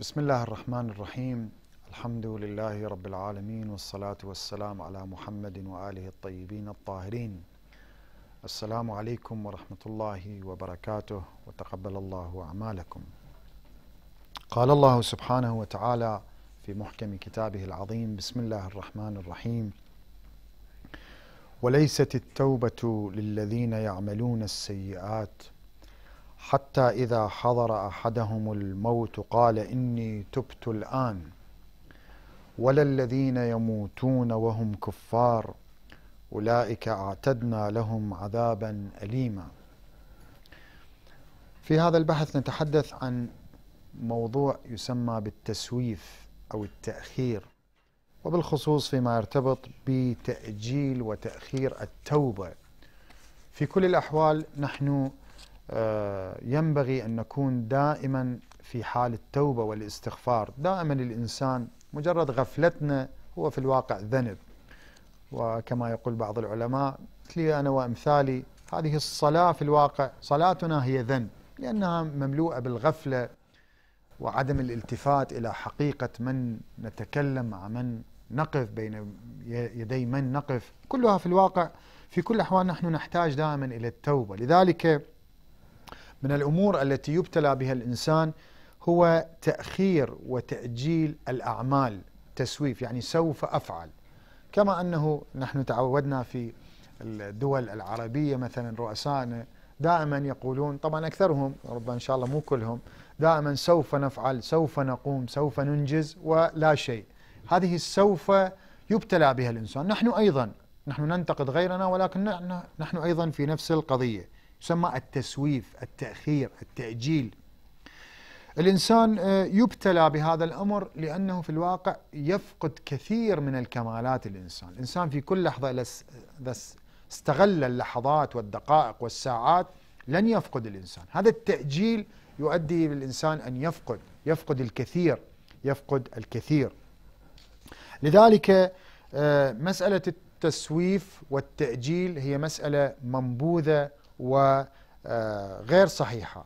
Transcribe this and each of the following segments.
بسم الله الرحمن الرحيم الحمد لله رب العالمين والصلاة والسلام على محمد وآله الطيبين الطاهرين السلام عليكم ورحمة الله وبركاته وتقبل الله أعمالكم قال الله سبحانه وتعالى في محكم كتابه العظيم بسم الله الرحمن الرحيم وليست التوبة للذين يعملون السيئات حتى إذا حضر أحدهم الموت قال إني تبت الآن ولا الذين يموتون وهم كفار أولئك أعتدنا لهم عذابا أليما في هذا البحث نتحدث عن موضوع يسمى بالتسويف أو التأخير وبالخصوص فيما يرتبط بتأجيل وتأخير التوبة في كل الأحوال نحن آه، ينبغي أن نكون دائما في حال التوبة والاستغفار دائما الإنسان مجرد غفلتنا هو في الواقع ذنب وكما يقول بعض العلماء مثلي أنا وأمثالي هذه الصلاة في الواقع صلاتنا هي ذنب لأنها مملوءة بالغفلة وعدم الالتفات إلى حقيقة من نتكلم مع من نقف بين يدي من نقف كلها في الواقع في كل الأحوال نحن نحتاج دائما إلى التوبة لذلك من الامور التي يبتلى بها الانسان هو تاخير وتاجيل الاعمال تسويف يعني سوف افعل كما انه نحن تعودنا في الدول العربيه مثلا رؤسائنا دائما يقولون طبعا اكثرهم ربما ان شاء الله مو كلهم دائما سوف نفعل سوف نقوم سوف ننجز ولا شيء هذه السوف يبتلى بها الانسان نحن ايضا نحن ننتقد غيرنا ولكن نحن ايضا في نفس القضيه يسمى التسويف التأخير التأجيل الإنسان آه، يبتلى بهذا الأمر لأنه في الواقع يفقد كثير من الكمالات الإنسان الإنسان في كل لحظة إذا استغل اللحظات والدقائق والساعات لن يفقد الإنسان هذا التأجيل يؤدي للإنسان أن يفقد يفقد الكثير يفقد الكثير لذلك آه، مسألة التسويف والتأجيل هي مسألة منبوذة وغير آه، صحيحة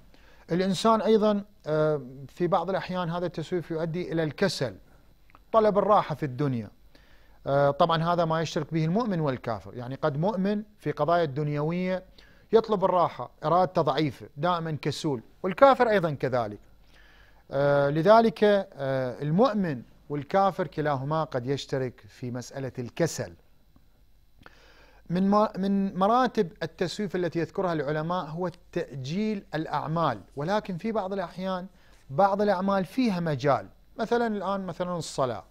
الإنسان أيضا آه، في بعض الأحيان هذا التسويف يؤدي إلى الكسل طلب الراحة في الدنيا آه، طبعا هذا ما يشترك به المؤمن والكافر يعني قد مؤمن في قضايا الدنيوية يطلب الراحة إرادة ضعيفة دائما كسول والكافر أيضا كذلك لذلك المؤمن والكافر كلاهما قد يشترك في مسألة الكسل من من مراتب التسويف التي يذكرها العلماء هو تأجيل الأعمال ولكن في بعض الأحيان بعض الأعمال فيها مجال مثلا الآن مثلا الصلاة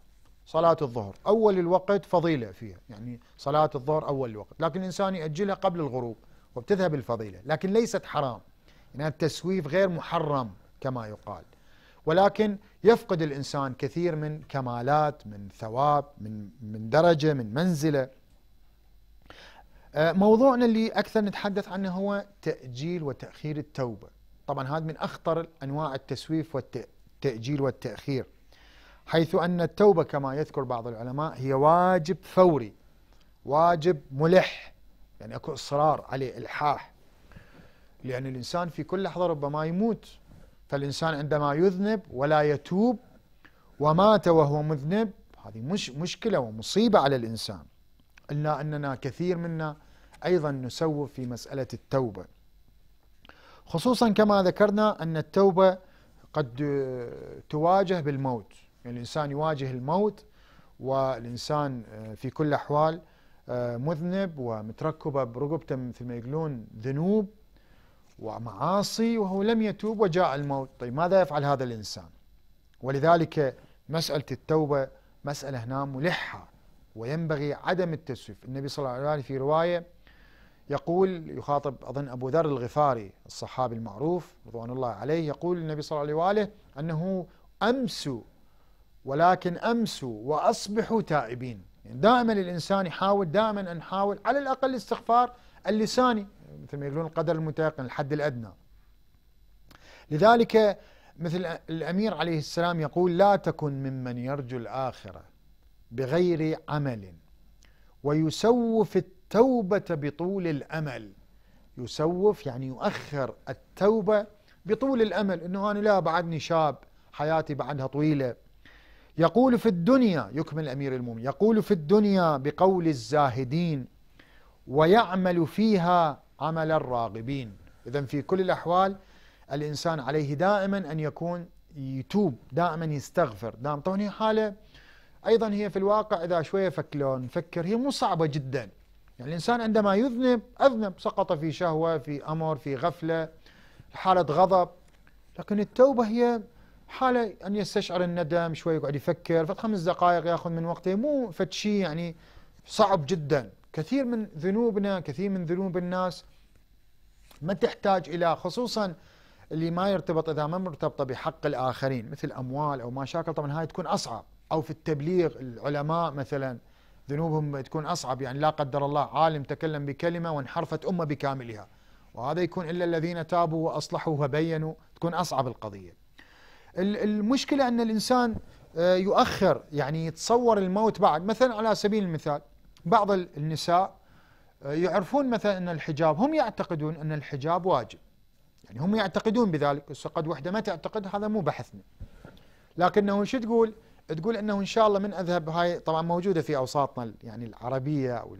صلاة الظهر أول الوقت فضيلة فيها يعني صلاة الظهر أول الوقت لكن الإنسان يأجلها قبل الغروب وبتذهب الفضيلة لكن ليست حرام يعني التسويف غير محرم كما يقال ولكن يفقد الإنسان كثير من كمالات من ثواب من من درجة من منزلة آه، موضوعنا اللي اكثر نتحدث عنه هو تاجيل وتاخير التوبه طبعا هذا من اخطر انواع التسويف والتاجيل والتاخير حيث ان التوبه كما يذكر بعض العلماء هي واجب فوري واجب ملح يعني اكو اصرار عليه الحاح لان الانسان في كل لحظه ربما يموت فالانسان عندما يذنب ولا يتوب ومات وهو مذنب هذه مش مشكله ومصيبه على الانسان الا اننا كثير منا أيضا نسوف في مسألة التوبة خصوصا كما ذكرنا أن التوبة قد تواجه بالموت يعني الإنسان يواجه الموت والإنسان آه، في كل الأحوال آه، مذنب ومتركبة برقبته مثل ما يقولون ذنوب ومعاصي وهو لم يتوب وجاء الموت طيب ماذا يفعل هذا الإنسان ولذلك مسألة التوبة مسألة هنا ملحة وينبغي عدم التسويف النبي صلى الله عليه وسلم في رواية يقول يخاطب أظن أبو ذر الغفاري الصحابي المعروف رضوان الله عليه يقول النبي صلى الله عليه وآله أنه أمس ولكن أمس وأصبح تائبين يعني دائما الإنسان يحاول دائما أن يحاول على الأقل الاستغفار اللساني مثل ما يقولون القدر المتيقن الحد الأدنى لذلك مثل الأمير عليه السلام يقول لا تكن ممن يرجو الآخرة بغير عمل ويسوف التوبة بطول الأمل يسوف يعني يؤخر التوبة بطول الأمل أنه أنا لا بعدني شاب حياتي بعدها طويلة يقول في الدنيا يكمل أمير المؤمنين يقول في الدنيا بقول الزاهدين ويعمل فيها عمل الراغبين إذا في كل الأحوال الإنسان عليه دائما أن يكون يتوب دائما يستغفر دائما طبعا هي حالة أيضا هي في الواقع إذا شوية فكلون نفكر هي مو صعبة جدا يعني الإنسان عندما يذنب أذنب سقط في شهوة في أمر في غفلة حالة غضب لكن التوبة هي حالة أن يستشعر الندم شوي يقعد يفكر فخمس خمس دقائق يأخذ من وقته مو فد شيء يعني صعب جدا كثير من ذنوبنا كثير من ذنوب الناس ما تحتاج إلى خصوصا اللي ما يرتبط إذا ما مرتبطة بحق الآخرين مثل أموال أو مشاكل طبعا هاي تكون أصعب أو في التبليغ العلماء مثلا ذنوبهم تكون أصعب يعني لا قدر الله عالم تكلم بكلمة وانحرفت أمة بكاملها وهذا يكون إلا الذين تابوا وأصلحوا وبينوا تكون أصعب القضية المشكلة أن الإنسان آه، يؤخر يعني يتصور الموت بعد مثلا على سبيل المثال بعض النساء آه، يعرفون مثلا أن الحجاب هم يعتقدون أن الحجاب واجب يعني هم يعتقدون بذلك بس قد وحده ما تعتقد هذا مو بحثنا لكنه شو تقول تقول انه ان شاء الله من اذهب هاي طبعا موجوده في اوساطنا يعني العربيه او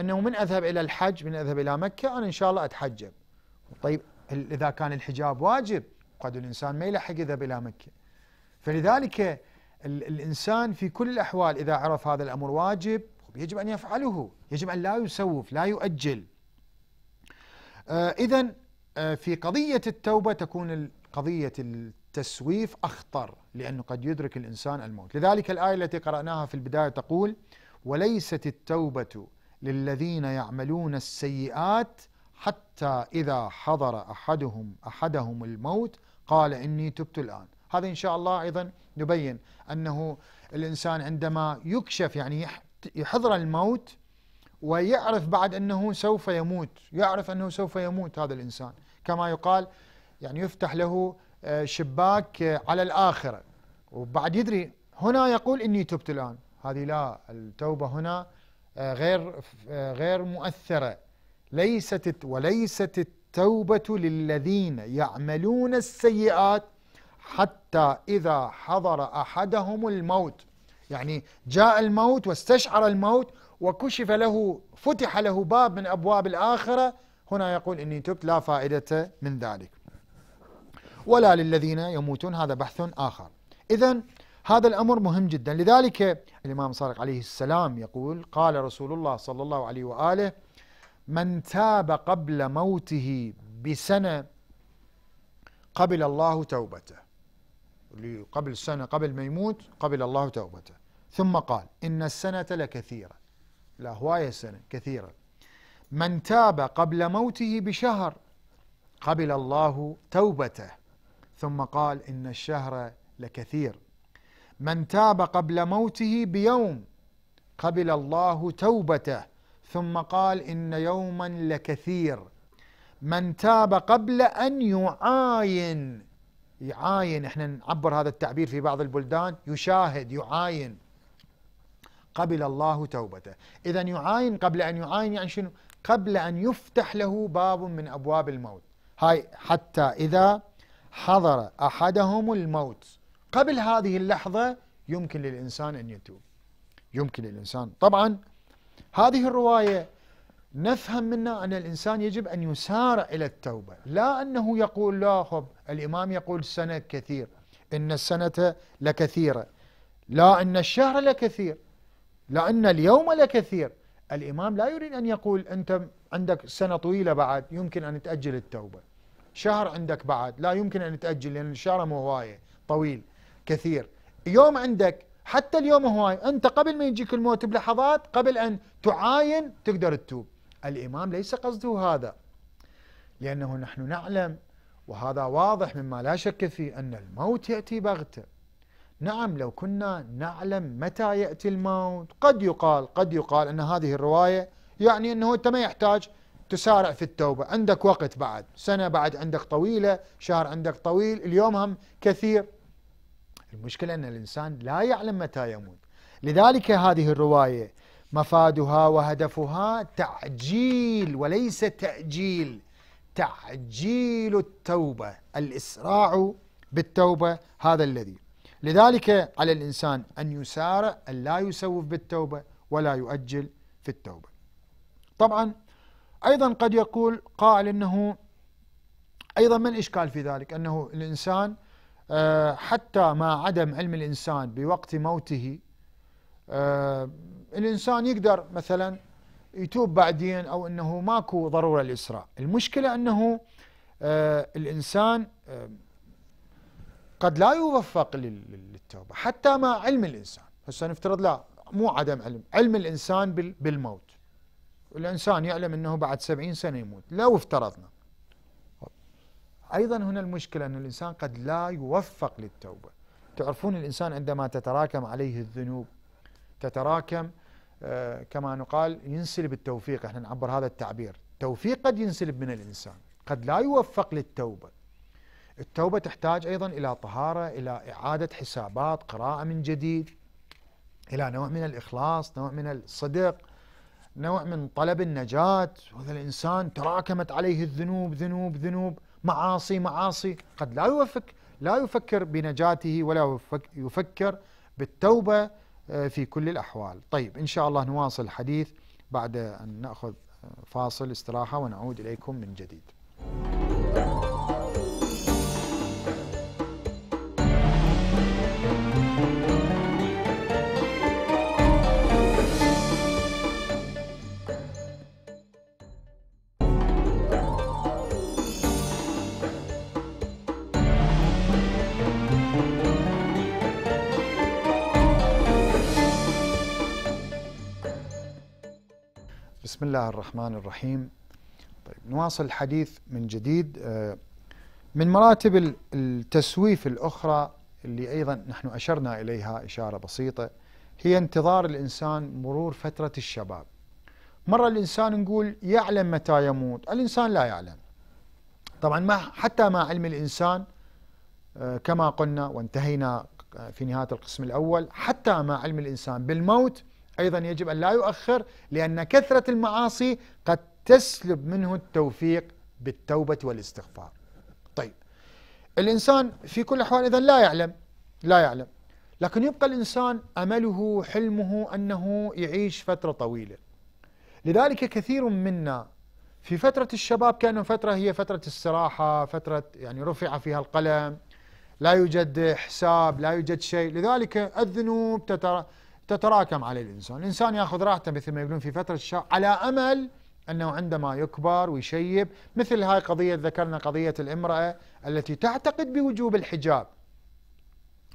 انه من اذهب الى الحج من اذهب الى مكه انا ان شاء الله اتحجب طيب اذا كان الحجاب واجب قد الانسان ما يلحق يذهب الى مكه فلذلك الانسان في كل الاحوال اذا عرف هذا الامر واجب يجب ان يفعله يجب ان لا يسوف لا يؤجل آه اذا آه في قضيه التوبه تكون قضيه التسويف أخطر لأنه قد يدرك الإنسان الموت لذلك الآية التي قرأناها في البداية تقول وليست التوبة للذين يعملون السيئات حتى إذا حضر أحدهم أحدهم الموت قال إني تبت الآن هذا إن شاء الله أيضا نبين أنه الإنسان عندما يكشف يعني يحضر الموت ويعرف بعد أنه سوف يموت يعرف أنه سوف يموت هذا الإنسان كما يقال يعني يفتح له آه، شباك آه، على الآخرة وبعد يدري هنا يقول إني تبت الآن هذه لا التوبة هنا آه، غير غير مؤثرة ليست وليست التوبة للذين يعملون السيئات حتى إذا حضر أحدهم الموت يعني جاء الموت واستشعر الموت وكشف له فتح له باب من أبواب الآخرة هنا يقول إني تبت لا فائدة من ذلك ولا للذين يموتون هذا بحث آخر إذا هذا الأمر مهم جدا لذلك الإمام صادق عليه السلام يقول قال رسول الله صلى الله عليه وآله من تاب قبل موته بسنة قبل الله توبته قبل سنة قبل ما يموت قبل الله توبته ثم قال إن السنة لكثيرة لا هواية سنة كثيرة من تاب قبل موته بشهر قبل الله توبته ثم قال إن الشهر لكثير من تاب قبل موته بيوم قبل الله توبته ثم قال إن يوما لكثير من تاب قبل أن يعاين يعاين احنا نعبر هذا التعبير في بعض البلدان يشاهد يعاين قبل الله توبته إذا يعاين قبل أن يعاين يعني شنو قبل أن يفتح له باب من أبواب الموت هاي حتى إذا حضر أحدهم الموت قبل هذه اللحظة يمكن للإنسان أن يتوب يمكن للإنسان طبعا هذه الرواية نفهم منها أن الإنسان يجب أن يسارع إلى التوبة لا أنه يقول لا خب الإمام يقول سنة كثير إن السنة لكثيرة لا إن الشهر لكثير لا إن اليوم لكثير الإمام لا يريد أن يقول أنت عندك سنة طويلة بعد يمكن أن تأجل التوبة شهر عندك بعد لا يمكن أن تأجل لأن الشهر مو هواية طويل كثير يوم عندك حتى اليوم هواي أنت قبل ما يجيك الموت بلحظات قبل أن تعاين تقدر تتوب الإمام ليس قصده هذا لأنه نحن نعلم وهذا واضح مما لا شك فيه أن الموت يأتي بغتة نعم لو كنا نعلم متى يأتي الموت قد يقال قد يقال أن هذه الرواية يعني أنه أنت ما يحتاج تسارع في التوبة عندك وقت بعد سنة بعد عندك طويلة شهر عندك طويل اليوم هم كثير المشكلة أن الإنسان لا يعلم متى يموت لذلك هذه الرواية مفادها وهدفها تعجيل وليس تأجيل تعجيل التوبة الإسراع بالتوبة هذا الذي لذلك على الإنسان أن يسارع أن لا يسوف بالتوبة ولا يؤجل في التوبة طبعا أيضا قد يقول قائل أنه أيضا ما الإشكال في ذلك أنه الإنسان آه، حتى ما عدم علم الإنسان بوقت موته آه، الإنسان يقدر مثلا يتوب بعدين أو أنه ماكو ضرورة الإسراء المشكلة أنه آه، الإنسان قد لا يوفق للتوبة حتى ما علم الإنسان هسه نفترض لا مو عدم علم علم الإنسان بالموت الإنسان يعلم أنه بعد سبعين سنة يموت لو افترضنا أيضا هنا المشكلة أن الإنسان قد لا يوفق للتوبة تعرفون الإنسان عندما تتراكم عليه الذنوب تتراكم آه، كما نقال ينسلب التوفيق احنا نعبر هذا التعبير التوفيق قد ينسلب من الإنسان قد لا يوفق للتوبة التوبة تحتاج أيضا إلى طهارة إلى إعادة حسابات قراءة من جديد إلى نوع من الإخلاص نوع من الصدق نوع من طلب النجاة هذا الإنسان تراكمت عليه الذنوب ذنوب ذنوب معاصي معاصي قد لا يوفق لا يفكر بنجاته ولا يفكر بالتوبة آه، في كل الأحوال طيب إن شاء الله نواصل الحديث بعد أن نأخذ آه، فاصل استراحة ونعود إليكم من جديد بسم الله الرحمن الرحيم طيب نواصل الحديث من جديد آه، من مراتب التسويف الأخرى اللي أيضا نحن أشرنا إليها إشارة بسيطة هي انتظار الإنسان مرور فترة الشباب مرة الإنسان نقول يعلم متى يموت الإنسان لا يعلم طبعا ما حتى ما علم الإنسان آه، كما قلنا وانتهينا آه، في نهاية القسم الأول حتى ما علم الإنسان بالموت أيضا يجب أن لا يؤخر لأن كثرة المعاصي قد تسلب منه التوفيق بالتوبة والاستغفار طيب الإنسان في كل أحوال إذا لا يعلم لا يعلم لكن يبقى الإنسان أمله حلمه أنه يعيش فترة طويلة لذلك كثير منا في فترة الشباب كان فترة هي فترة استراحة فترة يعني رفع فيها القلم لا يوجد حساب لا يوجد شيء لذلك الذنوب تترى تتراكم على الإنسان الإنسان يأخذ راحته مثل ما يقولون في فترة الشهر على أمل أنه عندما يكبر ويشيب مثل هاي قضية ذكرنا قضية الامرأة التي تعتقد بوجوب الحجاب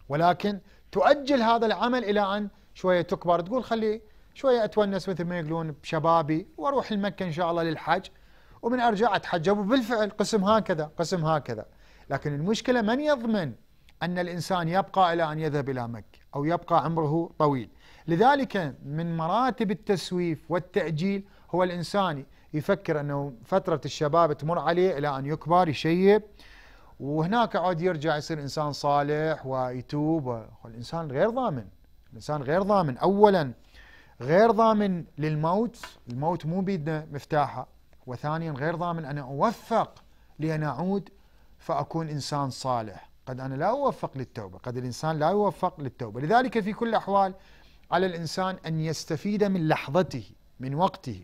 ولكن تؤجل هذا العمل إلى أن شوية تكبر تقول خلي شوية أتونس مثل ما يقولون بشبابي وأروح لمكة إن شاء الله للحج ومن أرجع أتحجب وبالفعل قسم هكذا قسم هكذا لكن المشكلة من يضمن أن الإنسان يبقى إلى أن يذهب إلى مكة أو يبقى عمره طويل لذلك من مراتب التسويف والتأجيل هو الإنسان يفكر أنه فترة الشباب تمر عليه إلى أن يكبر يشيب وهناك عاد يرجع يصير إنسان صالح ويتوب والإنسان غير ضامن الإنسان غير ضامن أولا غير ضامن للموت الموت مو بيدنا مفتاحه وثانيا غير ضامن أن أوفق لأن أعود فأكون إنسان صالح قد أنا لا أوفق للتوبة قد الإنسان لا يوفق للتوبة لذلك في كل الأحوال على الإنسان أن يستفيد من لحظته من وقته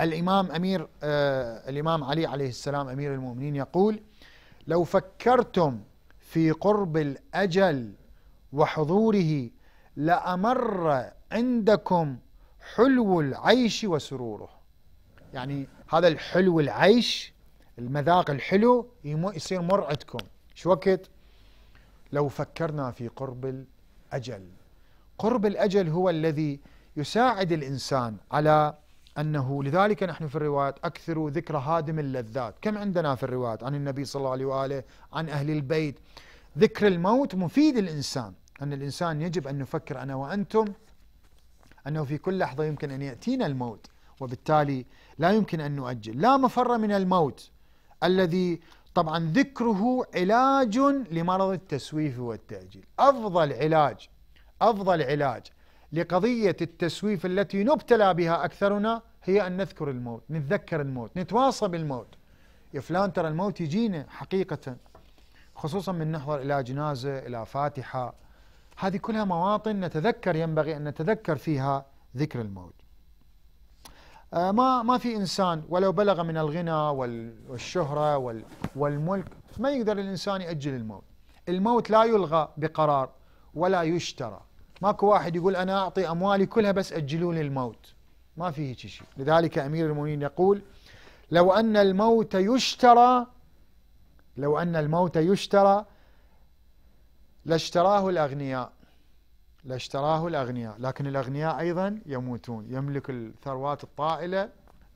الإمام أمير آه الإمام علي عليه السلام أمير المؤمنين يقول لو فكرتم في قرب الأجل وحضوره لأمر عندكم حلو العيش وسروره يعني هذا الحلو العيش المذاق الحلو يصير مر عندكم شو وقت لو فكرنا في قرب الأجل قرب الأجل هو الذي يساعد الإنسان على أنه لذلك نحن في الروايات أكثروا ذكر هادم اللذات كم عندنا في الروايات عن النبي صلى الله عليه وآله عن أهل البيت ذكر الموت مفيد الإنسان أن الإنسان يجب أن نفكر أنا وأنتم أنه في كل لحظة يمكن أن يأتينا الموت وبالتالي لا يمكن أن نؤجل لا مفر من الموت الذي طبعا ذكره علاج لمرض التسويف والتأجيل أفضل علاج أفضل علاج لقضية التسويف التي نبتلى بها أكثرنا هي أن نذكر الموت نتذكر الموت نتواصى بالموت يا فلان ترى الموت يجينا حقيقة خصوصا من نحضر إلى جنازة إلى فاتحة هذه كلها مواطن نتذكر ينبغي أن نتذكر فيها ذكر الموت آه، ما ما في انسان ولو بلغ من الغنى والشهره والملك ما يقدر الانسان ياجل الموت. الموت لا يلغى بقرار ولا يشترى. ماكو واحد يقول أنا أعطي أموالي كلها بس أجلوا لي الموت ما في هيك شيء لذلك أمير المؤمنين يقول لو أن الموت يشترى لو أن الموت يشترى لاشتراه الأغنياء لاشتراه الأغنياء لكن الأغنياء أيضا يموتون يملك الثروات الطائلة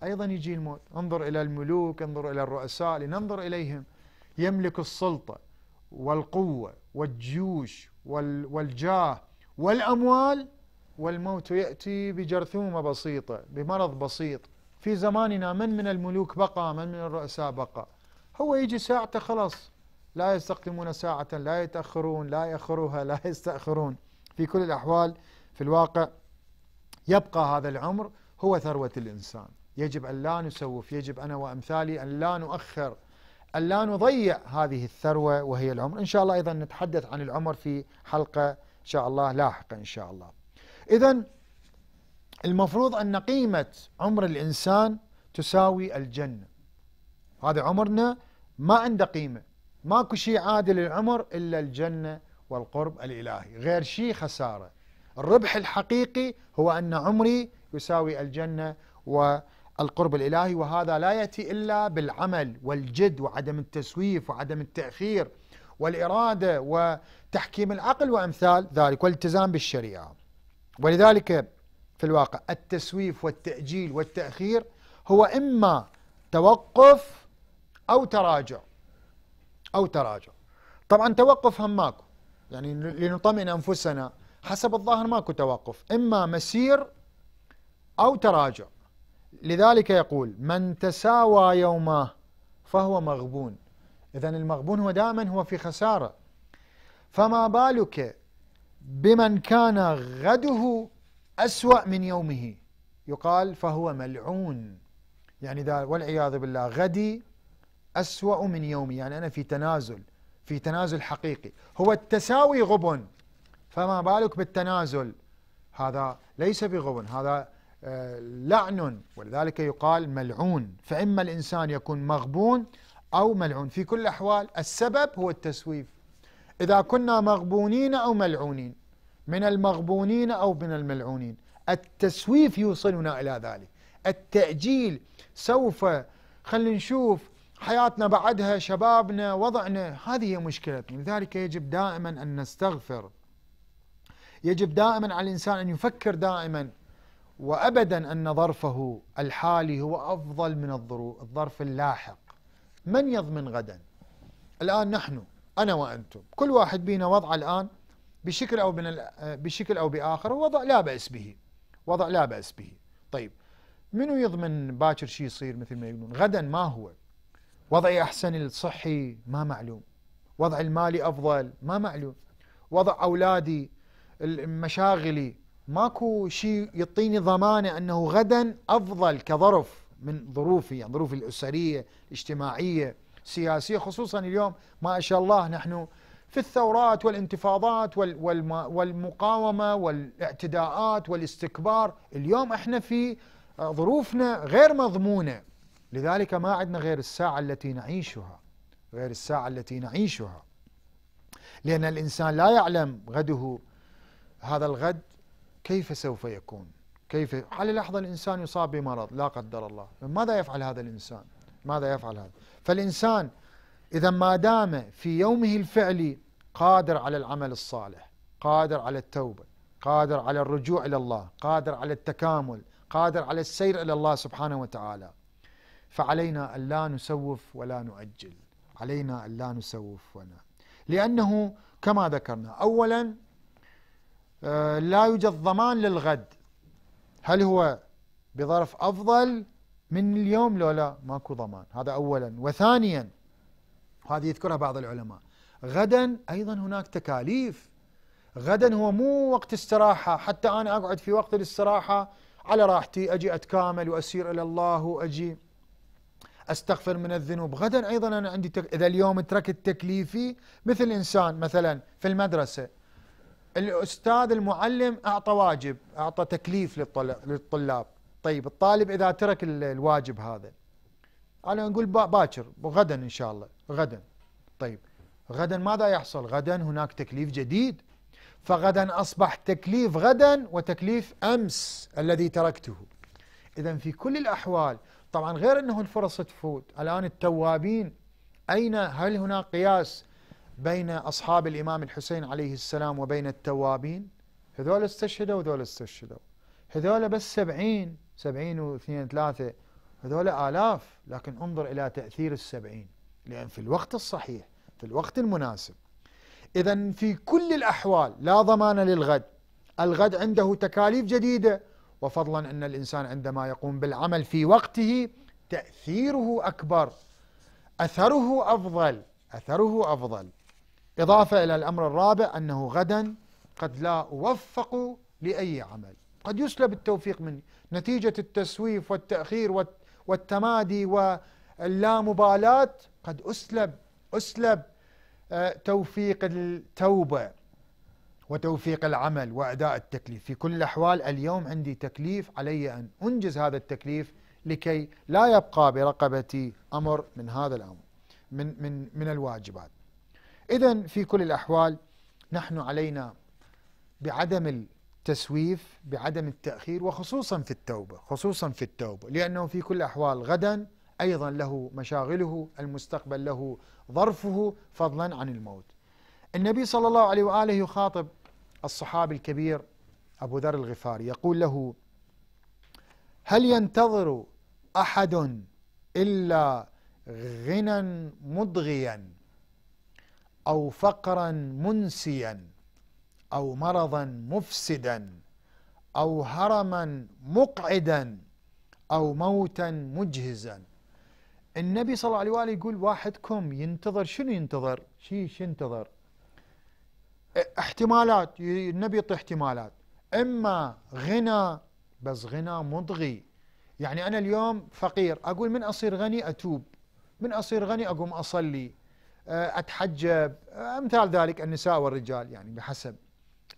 أيضا يجي الموت انظر إلى الملوك انظر إلى الرؤساء لننظر إليهم يملك السلطة والقوة والجيوش والجاه والأموال والموت يأتي بجرثومة بسيطة بمرض بسيط في زماننا من من الملوك بقى من من الرؤساء بقى هو يجي ساعته خلاص لا يستقدمون ساعة لا يتأخرون لا يأخروها لا يستأخرون في كل الأحوال في الواقع يبقى هذا العمر هو ثروة الإنسان يجب أن لا نسوف يجب أنا وأمثالي أن لا نؤخر أن لا نضيع هذه الثروة وهي العمر إن شاء الله أيضا نتحدث عن العمر في حلقة إن شاء الله لاحقا إن شاء الله إذا المفروض أن قيمة عمر الإنسان تساوي الجنة هذا عمرنا ما عنده قيمة ماكو شيء عادل العمر إلا الجنة والقرب الإلهي غير شيء خسارة الربح الحقيقي هو أن عمري يساوي الجنة والقرب الإلهي وهذا لا يأتي إلا بالعمل والجد وعدم التسويف وعدم التأخير والإرادة وتحكيم العقل وأمثال ذلك والالتزام بالشريعة ولذلك في الواقع التسويف والتأجيل والتأخير هو إما توقف أو تراجع أو تراجع طبعا توقف هم ماكو يعني لنطمئن أنفسنا حسب الظاهر ماكو توقف إما مسير أو تراجع لذلك يقول من تساوى يومه فهو مغبون إذا المغبون هو دائما هو في خسارة فما بالك بمن كان غده أسوأ من يومه يقال فهو ملعون يعني ذا والعياذ بالله غدي أسوأ من يومي يعني أنا في تنازل في تنازل حقيقي هو التساوي غبن فما بالك بالتنازل هذا ليس بغبن هذا آه، لعن ولذلك يقال ملعون فإما الإنسان يكون مغبون أو ملعون في كل الأحوال السبب هو التسويف إذا كنا مغبونين أو ملعونين من المغبونين أو من الملعونين التسويف يوصلنا إلى ذلك التأجيل سوف خلينا نشوف حياتنا بعدها شبابنا وضعنا هذه هي مشكلتنا لذلك يجب دائما أن نستغفر يجب دائما على الإنسان أن يفكر دائما وأبدا أن ظرفه الحالي هو أفضل من الظروف الظرف اللاحق من يضمن غدا الآن نحن أنا وأنتم كل واحد بينا وضع الآن بشكل أو من بشكل أو بآخر وضع لا بأس به وضع لا بأس به طيب منو يضمن باكر شي يصير مثل ما يقولون غدا ما هو وضعي أحسن الصحي ما معلوم وضع المالي أفضل ما معلوم وضع أولادي مشاغلي ماكو شيء يعطيني ضمانة أنه غدا أفضل كظرف من ظروفي يعني ظروفي الأسرية الاجتماعية السياسية خصوصا اليوم ما شاء الله نحن في الثورات والانتفاضات والمقاومة والاعتداءات والاستكبار اليوم احنا في ظروفنا غير مضمونة لذلك ما عندنا غير الساعة التي نعيشها غير الساعة التي نعيشها لأن الإنسان لا يعلم غده هذا الغد كيف سوف يكون كيف هل لحظة الإنسان يصاب بمرض لا قدر الله ماذا يفعل هذا الإنسان ماذا يفعل هذا فالإنسان إذا ما دام في يومه الفعلي قادر على العمل الصالح قادر على التوبة قادر على الرجوع إلى الله قادر على التكامل قادر على السير إلى الله سبحانه وتعالى فعلينا أن لا نسوف ولا نؤجل علينا أن لا نسوف ولا لأنه كما ذكرنا أولا آه، لا يوجد ضمان للغد هل هو بظرف أفضل من اليوم لو لا ماكو ضمان هذا أولا وثانيا هذه يذكرها بعض العلماء غدا أيضا هناك تكاليف غدا هو مو وقت استراحة حتى أنا أقعد في وقت الاستراحة على راحتي أجي أتكامل وأسير إلى الله وأجي استغفر من الذنوب غدا ايضا انا عندي تك... اذا اليوم تركت تكليفي مثل انسان مثلا في المدرسه الاستاذ المعلم اعطى واجب اعطى تكليف للطلاب طيب الطالب اذا ترك الواجب هذا انا نقول باكر غدا ان شاء الله غدا طيب غدا ماذا يحصل غدا هناك تكليف جديد فغدا اصبح تكليف غدا وتكليف امس الذي تركته اذا في كل الاحوال طبعا غير انه الفرص تفوت الان التوابين اين هل هناك قياس بين أصحاب الإمام الحسين عليه السلام وبين التوابين هذول استشهدوا وذول استشهدوا هذول بس سبعين سبعين واثنين ثلاثة هذول آلاف لكن انظر إلى تأثير السبعين لأن في الوقت الصحيح في الوقت المناسب إذا في كل الأحوال لا ضمان للغد الغد عنده تكاليف جديدة وفضلا أن الإنسان عندما يقوم بالعمل في وقته تأثيره أكبر أثره أفضل أثره أفضل إضافة إلى الأمر الرابع أنه غدا قد لا أوفق لأي عمل قد يسلب التوفيق مني نتيجة التسويف والتأخير والتمادي واللامبالاة قد أسلب أسلب آه، توفيق التوبة وتوفيق العمل وأداء التكليف في كل الأحوال اليوم عندي تكليف علي أن أنجز هذا التكليف لكي لا يبقى برقبتي أمر من هذا الأمر من من من الواجبات إذا في كل الأحوال نحن علينا بعدم التسويف بعدم التأخير وخصوصا في التوبة خصوصا في التوبة لأنه في كل الأحوال غدا أيضا له مشاغله المستقبل له ظرفه فضلا عن الموت النبي صلى الله عليه وآله يخاطب الصحابي الكبير أبو ذر الغفاري يقول له هل ينتظر أحد إلا غنى مضغيا أو فقرا منسيا أو مرضا مفسدا أو هرما مقعدا أو موتا مجهزا النبي صلى الله عليه وآله يقول واحدكم ينتظر شنو ينتظر شنو ينتظر احتمالات النبي يعطي احتمالات إما غنى بس غنى مضغي يعني أنا اليوم فقير أقول من أصير غني أتوب من أصير غني أقوم أصلي آه، أتحجب آه، أمثال ذلك النساء والرجال يعني بحسب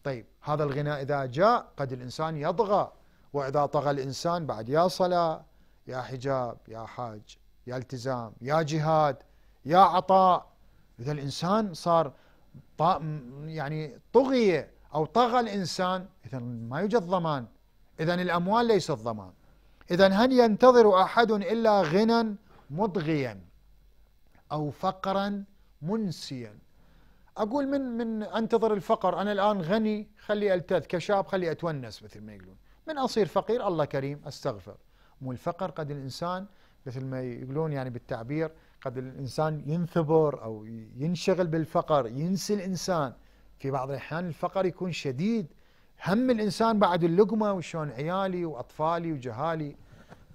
طيب هذا الغناء إذا جاء قد الإنسان يطغى وإذا طغى الإنسان بعد يا صلاة يا حجاب يا حاج يا التزام يا جهاد يا عطاء إذا الإنسان صار يعني طغي أو طغى الإنسان إذا ما يوجد ضمان إذا الأموال ليست ضمان إذا هل ينتظر أحد إلا غنى مطغيا أو فقرا منسيا اقول من من انتظر الفقر انا الان غني خلي التذ كشاب خلي اتونس مثل ما يقولون من اصير فقير الله كريم استغفر مو الفقر قد الانسان مثل ما يقولون يعني بالتعبير قد الانسان ينثبر او ينشغل بالفقر ينسي الانسان في بعض الاحيان الفقر يكون شديد هم الانسان بعد اللقمه وشون عيالي واطفالي وجهالي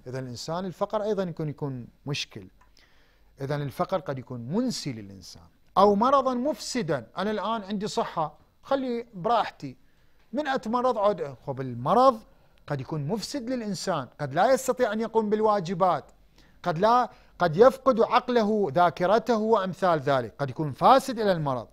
اذا الانسان الفقر ايضا يكون يكون مشكل إذا الفقر قد يكون منسي للإنسان أو مرضا مفسدا أنا الآن عندي صحة خلي براحتي من أتمرض عد خب المرض قد يكون مفسد للإنسان قد لا يستطيع أن يقوم بالواجبات قد لا قد يفقد عقله ذاكرته وأمثال ذلك قد يكون فاسد إلى المرض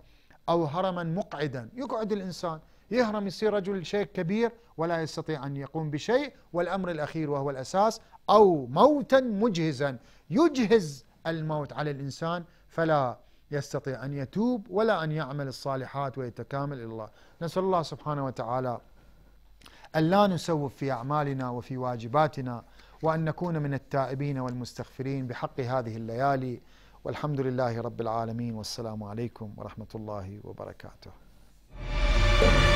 أو هرما مقعدا يقعد الإنسان يهرم يصير رجل شيخ كبير ولا يستطيع أن يقوم بشيء والأمر الأخير وهو الأساس أو موتا مجهزا يجهز الموت على الإنسان فلا يستطيع أن يتوب ولا أن يعمل الصالحات ويتكامل إلى الله نسأل الله سبحانه وتعالى أن لا نسوف في أعمالنا وفي واجباتنا وأن نكون من التائبين والمستغفرين بحق هذه الليالي والحمد لله رب العالمين والسلام عليكم ورحمة الله وبركاته